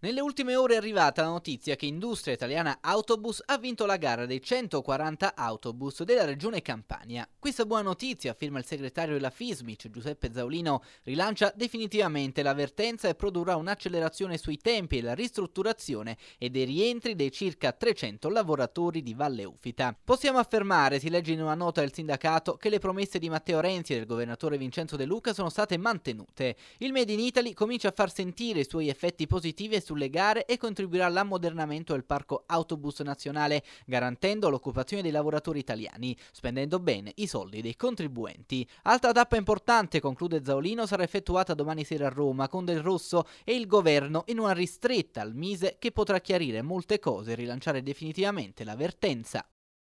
Nelle ultime ore è arrivata la notizia che Industria Italiana Autobus ha vinto la gara dei 140 autobus della regione Campania. Questa buona notizia, firma il segretario della Fismic Giuseppe Zaulino, rilancia definitivamente l'avvertenza e produrrà un'accelerazione sui tempi della ristrutturazione e dei rientri dei circa 300 lavoratori di Valle Ufita. Possiamo affermare, si legge in una nota del sindacato, che le promesse di Matteo Renzi e del governatore Vincenzo De Luca sono state mantenute. Il Made in Italy comincia a far sentire i suoi effetti positivi e sulle gare e contribuirà all'ammodernamento del parco autobus nazionale, garantendo l'occupazione dei lavoratori italiani, spendendo bene i soldi dei contribuenti. Altra tappa importante, conclude Zaolino, sarà effettuata domani sera a Roma con Del Rosso e il governo in una ristretta al Mise che potrà chiarire molte cose e rilanciare definitivamente l'avvertenza.